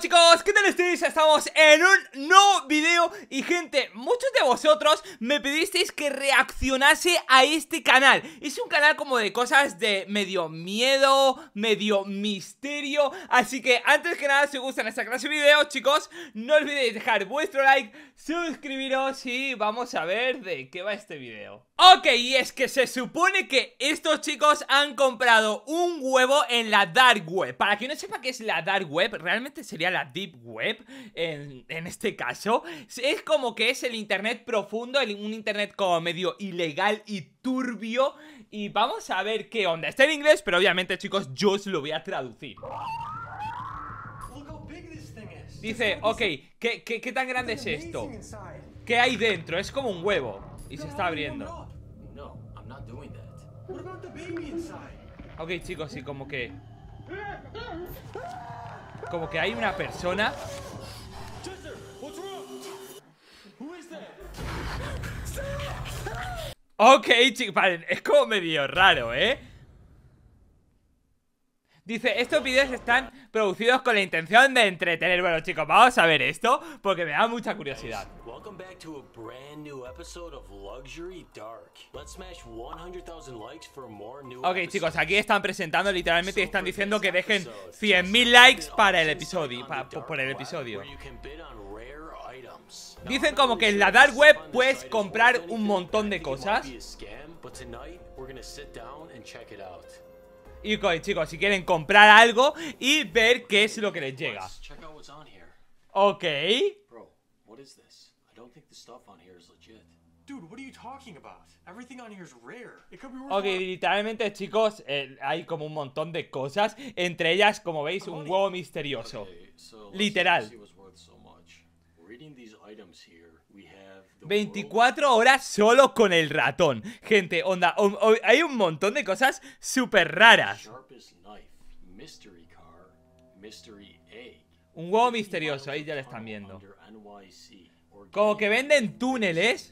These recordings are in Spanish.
chicos, ¿qué tal estáis? Estamos en un nuevo video y gente, muchos de vosotros me pedisteis que reaccionase a este canal Es un canal como de cosas de medio miedo, medio misterio Así que antes que nada, si os gustan esta clase de videos chicos No olvidéis dejar vuestro like, suscribiros y vamos a ver de qué va este video Ok, y es que se supone que estos chicos han comprado un huevo en la Dark Web. Para quien no sepa qué es la Dark Web, realmente sería la Deep Web en, este caso. Es como que es el Internet profundo, un Internet como medio ilegal y turbio. Y vamos a ver qué onda. Está en inglés, pero obviamente chicos, yo os lo voy a traducir. Dice, ok, ¿qué, qué tan grande es esto? ¿Qué hay dentro? Es como un huevo. Y se está abriendo. Ok, chicos, sí, como que... Como que hay una persona... Ok, chicos, vale, es como medio raro, ¿eh? Dice, estos videos están producidos con la intención de entretener. Bueno, chicos, vamos a ver esto porque me da mucha curiosidad. Ok, chicos, aquí están presentando literalmente y están diciendo que dejen 100.000 likes para el episodio, por el episodio. Dicen como que en la dark web puedes comprar un montón de cosas. Y chicos, si quieren comprar algo y ver qué es lo que les llega. Ok. Ok, literalmente chicos, eh, hay como un montón de cosas, entre ellas, como veis, un huevo misterioso. Literal. 24 horas solo con el ratón. Gente, onda, hay un montón de cosas súper raras. Un huevo misterioso, ahí ya lo están viendo. Como que venden túneles.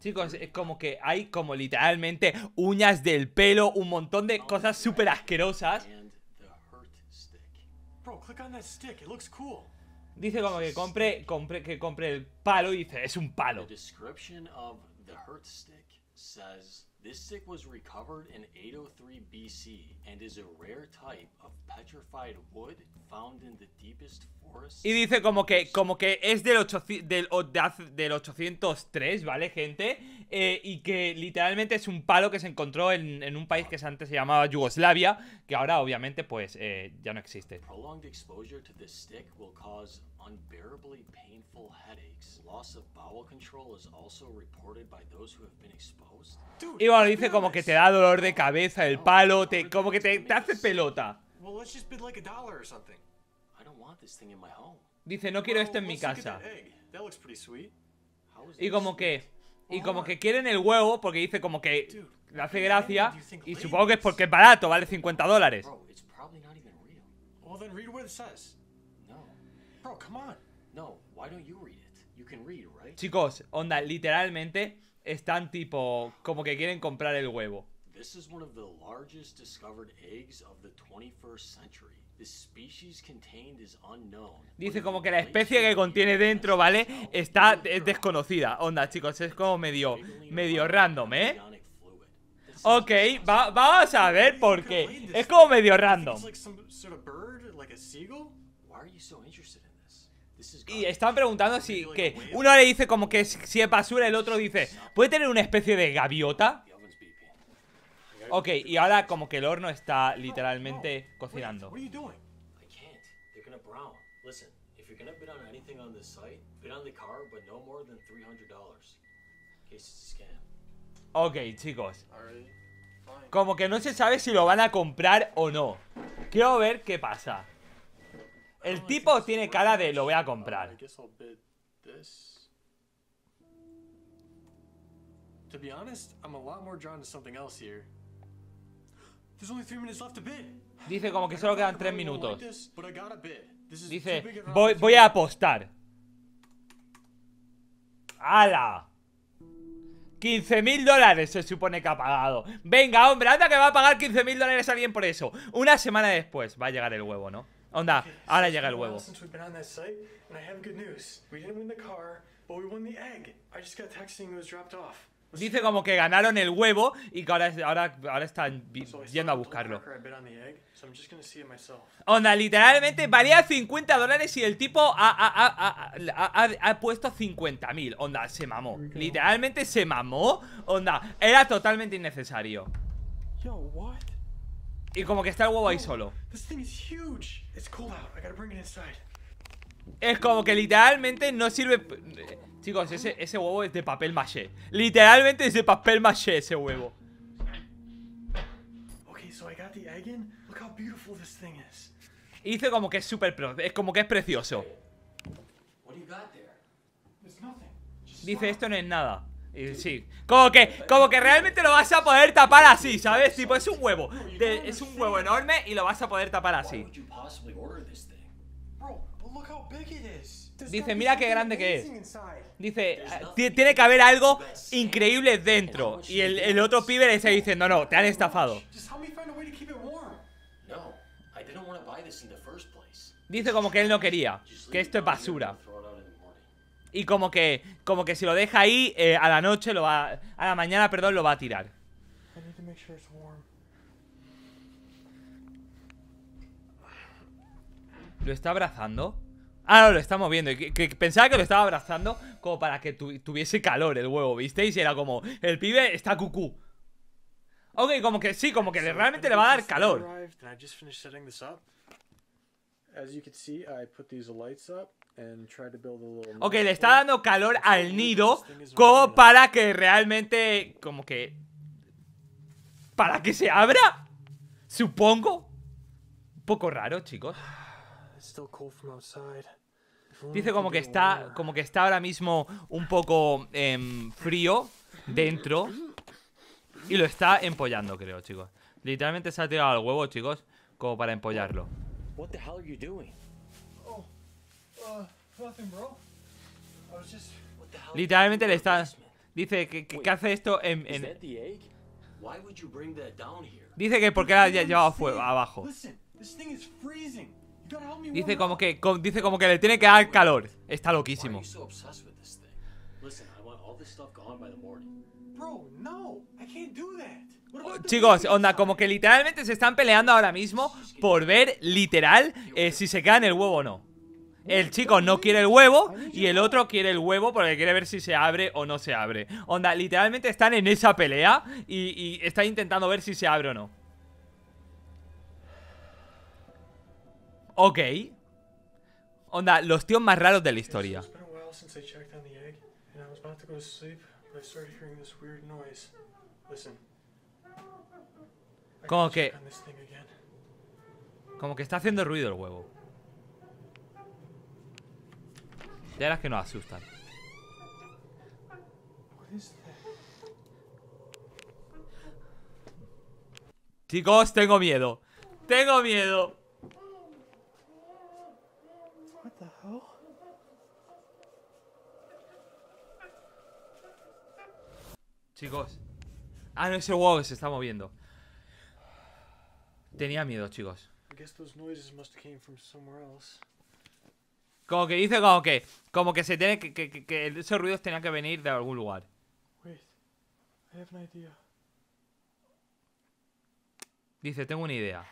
Chicos, es como que hay como literalmente uñas del pelo, un montón de cosas súper asquerosas. Bro, click on that stick. It looks cool. Dice como que compre, compre, que compre el palo y dice, es un palo says this stick was recovered in 803 BC and is a rare type of petrified wood found in the deepest forest. Y dice como que como que es del 800 del, del 803, ¿vale, gente? Eh, y que literalmente es un palo que se encontró en, en, un país que antes se llamaba Yugoslavia, que ahora obviamente pues eh, ya no existe. Prolonged exposure to this stick will cause y bueno, dice como que te da dolor de cabeza el palo, te, como que te, te hace pelota. Dice, no quiero esto en mi casa. Y como que, y como que quieren el huevo porque dice como que le hace gracia y supongo que es porque es barato, vale 50 dólares. Chicos, onda, literalmente están tipo como que quieren comprar el huevo. Dice como que la especie que contiene dentro, ¿vale? Está es desconocida. Onda, chicos, es como medio medio random, ¿eh? Ok, vamos a ver por qué. Es como medio random. Y están preguntando si que uno le dice como que si es basura, el otro dice, ¿puede tener una especie de gaviota? Ok, y ahora como que el horno está literalmente oh, cocinando. Ok, chicos. Como que no se sabe si lo van a comprar o no. Quiero ver qué pasa. El tipo tiene cara de lo voy a comprar. Dice como que solo quedan tres minutos. Dice, voy, voy a apostar. ¡Hala! 15.000 dólares se supone que ha pagado. Venga, hombre, anda que va a pagar 15.000 mil dólares alguien por eso. Una semana después va a llegar el huevo, ¿no? Onda, ahora llega el huevo. Dice como que ganaron el huevo y que ahora, ahora, están yendo a buscarlo. Onda, literalmente valía 50 dólares y el tipo ha, ha, ha, ha puesto 50.000. Onda, se mamó. Literalmente se mamó. Onda, era totalmente innecesario. Yo, ¿qué? Y como que está el huevo ahí oh, solo. Es como que literalmente no sirve... Chicos, ese, huevo es de papel maché. Literalmente es de papel maché ese huevo. Y dice como que es super, Es como que es precioso. Dice, esto no es nada sí, como que, como que realmente lo vas a poder tapar así, ¿sabes? Tipo, es un huevo. es un huevo enorme y lo vas a poder tapar así. Dice, mira qué grande que es. Dice, ah, tiene que haber algo increíble dentro. Y el, otro pibe le dice, no, no, te han estafado. Dice como que él no quería, que esto es basura. Y como que, como que si lo deja ahí, eh, a la noche lo va. A la mañana, perdón, lo va a tirar. ¿Lo está abrazando? Ah, no, lo está moviendo. Pensaba que lo estaba abrazando como para que tuviese calor el huevo, ¿visteis? Y era como, el pibe está cucú. Ok, como que sí, como que realmente le va a dar calor. As you can see, I put these Ok, le está dando calor al nido como para que realmente, como que... Para que se abra, supongo. Un poco raro, chicos. Dice como que está, como que está ahora mismo un poco em, frío dentro y lo está empollando, creo, chicos. Literalmente se ha tirado al huevo, chicos, como para empollarlo. Literalmente le estás Dice que, hace esto en... Dice que porque la ha llevado fuego abajo. Dice como que dice como que le tiene que dar calor. Está loquísimo. chicos, onda, como que literalmente se están peleando ahora mismo por ver literal eh, si se queda en el huevo o no. El chico no quiere el huevo y el otro quiere el huevo porque quiere ver si se abre o no se abre. Onda, literalmente están en esa pelea y, están intentando ver si se abre o no. Ok. Onda, los tíos más raros de la historia. Como que... Como que está haciendo ruido el huevo. Ya las que nos asustan. Chicos, tengo miedo. Tengo miedo. Chicos. Ah, no, ese huevo que se está moviendo. Tenía miedo, chicos. noises must came from somewhere else. Como que dice como que como que se tiene que, esos ruidos tenían que venir de algún lugar. Dice, tengo una idea.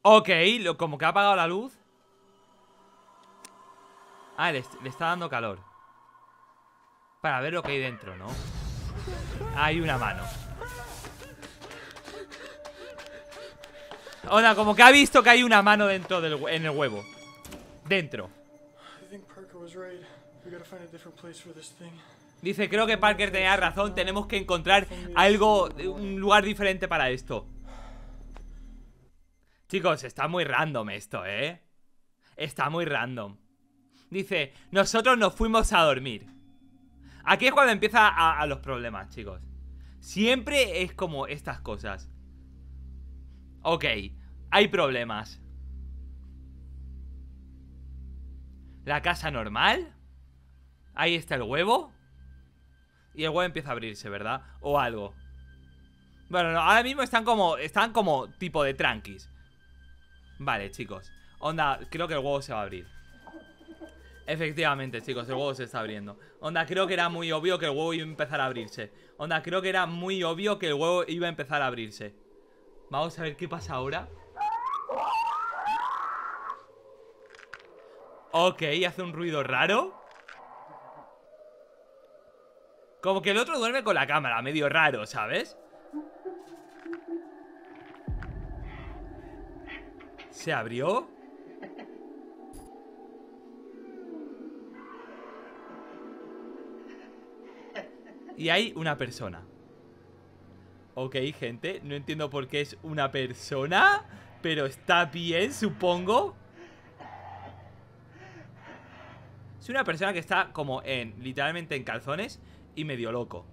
Ok, como que ha apagado la luz. Ah, le, está dando calor. Para ver lo que hay dentro, ¿no? Hay una mano. Hola, como que ha visto que hay una mano dentro del, en el huevo. Dentro. Dice, creo que Parker tenía razón, tenemos que encontrar algo, un lugar diferente para esto. Chicos, está muy random esto, ¿eh? Está muy random. Dice, nosotros nos fuimos a dormir. Aquí es cuando empieza a, a los problemas, chicos. Siempre es como estas cosas. Ok, hay problemas. La casa normal. Ahí está el huevo. Y el huevo empieza a abrirse, ¿verdad? O algo. Bueno, ahora mismo están como. Están como tipo de tranquis. Vale, chicos. Onda, creo que el huevo se va a abrir. Efectivamente, chicos, el huevo se está abriendo. Onda, creo que era muy obvio que el huevo iba a empezar a abrirse. Onda, creo que era muy obvio que el huevo iba a empezar a abrirse. Vamos a ver qué pasa ahora. Ok, hace un ruido raro Como que el otro duerme con la cámara Medio raro, ¿sabes? ¿Se abrió? Y hay una persona Ok, gente, no entiendo por qué es una persona Pero está bien, supongo Soy una persona que está como en, literalmente en calzones y medio loco.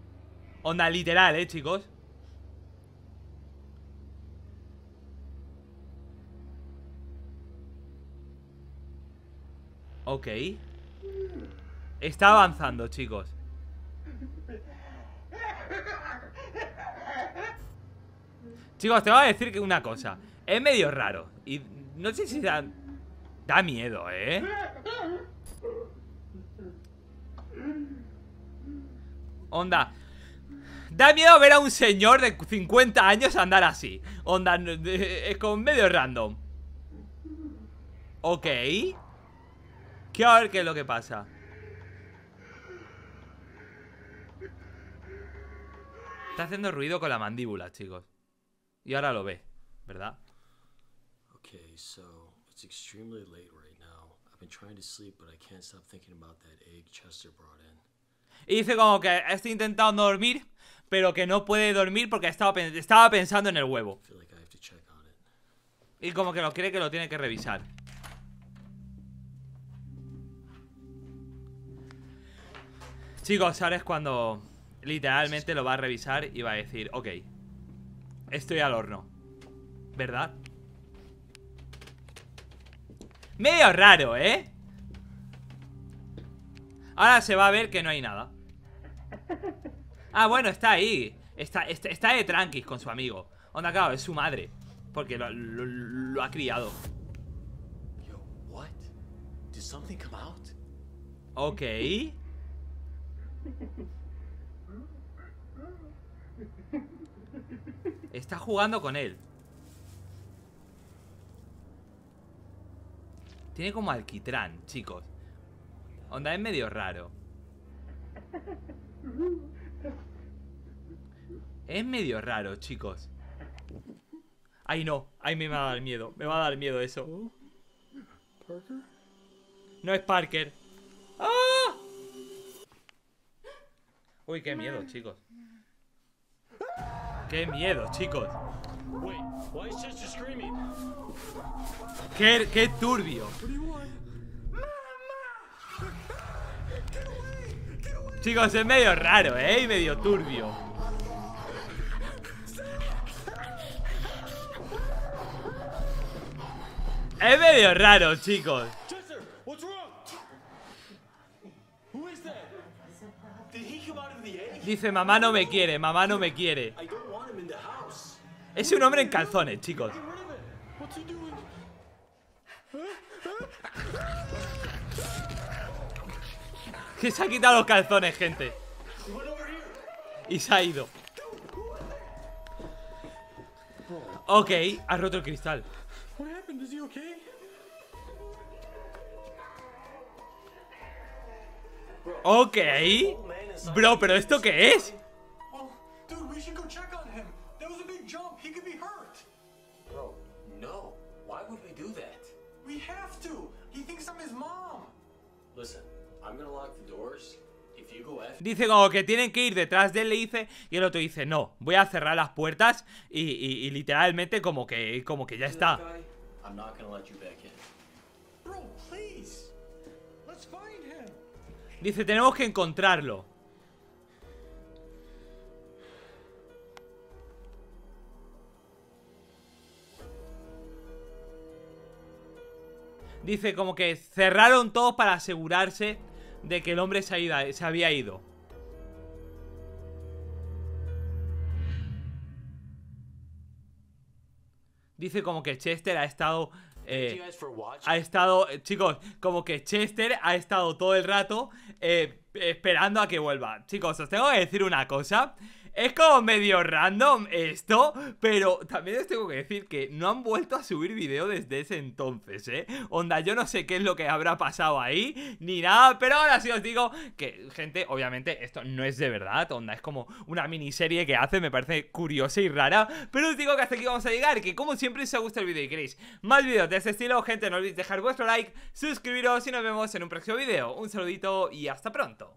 Onda literal, ¿eh, chicos? Ok. Está avanzando, chicos. Chicos, te voy a decir una cosa. Es medio raro. Y no sé si da... Da miedo, ¿eh? Onda, da miedo ver a un señor de 50 años andar así. Onda, es como medio random. Ok. Quiero ver qué es lo que pasa. Está haciendo ruido con la mandíbula, chicos. Y ahora lo ve, ¿verdad? Okay, so it's extremely late right now. I've been trying to sleep, but I can't stop thinking about that egg Chester brought in. Y dice como que está intentando dormir, pero que no puede dormir porque estaba, estaba pensando en el huevo. Y como que lo cree que lo tiene que revisar. Chicos, ahora es cuando literalmente lo va a revisar y va a decir, ok, estoy al horno. ¿Verdad? Medio raro, ¿eh? Ahora se va a ver que no hay nada. Ah, bueno, está ahí. Está, está, de tranquis con su amigo. Onda, claro, es su madre. Porque lo, lo ha criado. Ok. Está jugando con él. Tiene como alquitrán, chicos. Onda, es medio raro. Es medio raro, chicos. Ay, no. Ay, me va a dar miedo. Me va a dar miedo eso. ¿Parker? No es Parker. ¡Ah! Uy, qué miedo, chicos. Qué miedo, chicos. Qué, qué turbio. Chicos, es medio raro, ¿eh? Y medio turbio Es medio raro, chicos Dice, mamá no me quiere, mamá no me quiere Es un hombre en calzones, chicos Que se ha quitado los calzones, gente Y se ha ido Ok, ha roto el cristal Ok Bro, ¿pero esto qué es? Why would we do that? We have to. He thinks I'm his mom. Listen, Dice como que tienen que ir detrás de él, le dice, y el otro dice, no, voy a cerrar las puertas y, literalmente como que, como que ya está. Dice, tenemos que encontrarlo. Dice como que cerraron todos para asegurarse de que el hombre se, se había ido. Dice como que Chester ha estado... Eh, ha estado... Eh, chicos, como que Chester ha estado todo el rato eh, esperando a que vuelva. Chicos, os tengo que decir una cosa. Es como medio random esto, pero también os tengo que decir que no han vuelto a subir video desde ese entonces, ¿eh? Onda, yo no sé qué es lo que habrá pasado ahí, ni nada, pero ahora sí os digo que, gente, obviamente esto no es de verdad, onda, es como una miniserie que hace, me parece curiosa y rara, pero os digo que hasta aquí vamos a llegar, que como siempre si os gusta el vídeo y queréis más vídeos de este estilo, gente, no olvidéis dejar vuestro like, suscribiros y nos vemos en un próximo vídeo. Un saludito y hasta pronto.